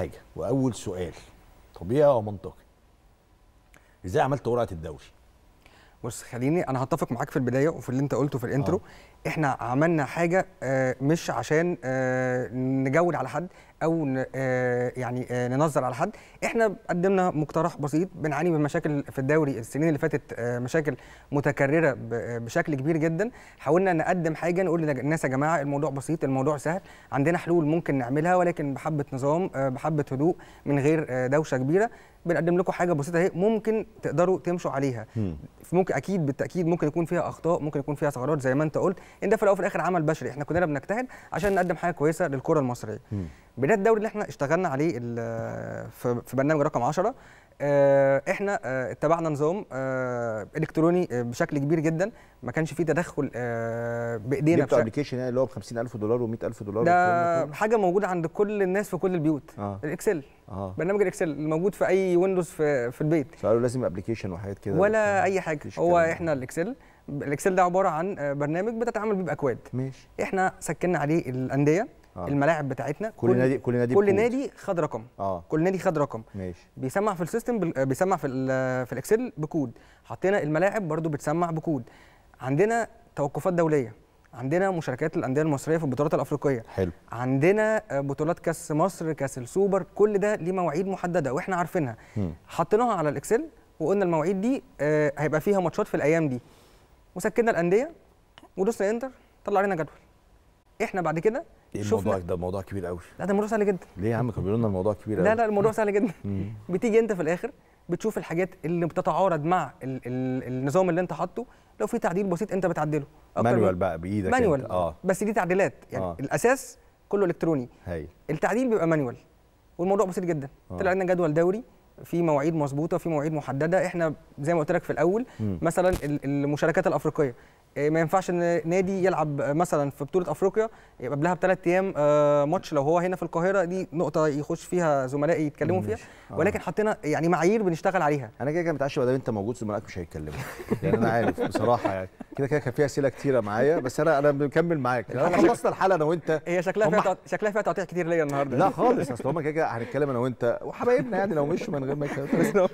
حاجه واول سؤال طبيعي ومنطقي ازاي عملت ورقه الدوري بص خليني انا هتفق معاك في البدايه وفي اللي انت قلته في الانترو آه. احنا عملنا حاجه آه، مش عشان آه، نجود على حد او آه، يعني آه، ننظر على حد احنا قدمنا مقترح بسيط بنعاني من مشاكل في الدوري السنين اللي فاتت آه، مشاكل متكرره بشكل كبير جدا حاولنا نقدم حاجه نقول للناس يا جماعه الموضوع بسيط الموضوع سهل عندنا حلول ممكن نعملها ولكن بحبه نظام بحبه هدوء من غير دوشه كبيره بنقدم لكم حاجه بسيطه اهي ممكن تقدروا تمشوا عليها ممكن اكيد بالتاكيد ممكن يكون فيها اخطاء ممكن يكون فيها ثغرات زي ما انت قلت ان ده في الاول وفي الاخر عمل بشري احنا كلنا بنجتهد عشان نقدم حاجه كويسه للكره المصريه بدايه الدوري اللي احنا اشتغلنا عليه في برنامج رقم 10 آه، احنا آه، اتبعنا نظام آه، الكتروني بشكل كبير جدا ما كانش فيه تدخل بايدينا جبتوا ابلكيشن يعني اللي هو ب 50000 دولار و100000 دولار ده حاجه موجوده عند كل الناس في كل البيوت آه. الاكسل آه. برنامج الاكسل الموجود في اي ويندوز في, في البيت فقالوا لازم ابلكيشن وحاجات كده ولا اي حاجه هو احنا الاكسل الاكسل ده عباره عن برنامج بتتعامل بيه باكواد ماشي احنا سكننا عليه الانديه آه. الملاعب بتاعتنا كل, كل نادي كل نادي كل نادي خد رقم آه. كل نادي خد رقم ماشي بيسمع في السيستم آه، بيسمع في آه، في الاكسل بكود حطينا الملاعب برده بتسمع بكود عندنا توقفات دوليه عندنا مشاركات الانديه المصريه في البطولات الافريقيه حلو عندنا آه، بطولات كاس مصر كاس السوبر كل ده ليه مواعيد محدده واحنا عارفينها حطيناها على الاكسل وقلنا المواعيد دي هيبقى فيها ماتشات في الايام دي وسكنا الانديه ودوسنا انتر طلع لنا جدول احنا بعد كده ايه الموضوع ده موضوع كبير قوي لا ده الموضوع سهل جدا ليه يا عم كانوا بيقولوا لنا الموضوع كبير قوي لا لا الموضوع سهل جدا بتيجي انت في الاخر بتشوف الحاجات اللي بتتعارض مع ال ال النظام اللي انت حاطه لو في تعديل بسيط انت بتعدله مانوال بقى بايدك مانوال اه بس دي تعديلات يعني آه. الاساس كله الكتروني هي. التعديل بيبقى مانوال والموضوع بسيط جدا آه. طلع لنا جدول دوري في مواعيد مظبوطه في مواعيد محدده احنا زي ما قلت لك في الاول م. مثلا المشاركات الافريقيه إيه، ما ينفعش ان نادي يلعب مثلا في بطوله افريقيا يبقى قبلها بثلاث ايام آه، ماتش لو هو هنا في القاهره دي نقطه يخش فيها زملائي يتكلموا فيها آه. ولكن حطينا يعني معايير بنشتغل عليها انا كده كده متعشم ما انت موجود زملائك مش هيتكلموا يعني انا عارف بصراحه يعني كده كده كان في اسئله كتيره معايا بس انا انا بكمل معاك انا خلصنا الحلقه انا وانت هي شكلها فيها شكلها فيها تقطيع كتير ليا النهارده لا خالص اصل هم كده كده هنتكلم انا وانت وحبايبنا يعني لو مشوا من غير ما يتكلموا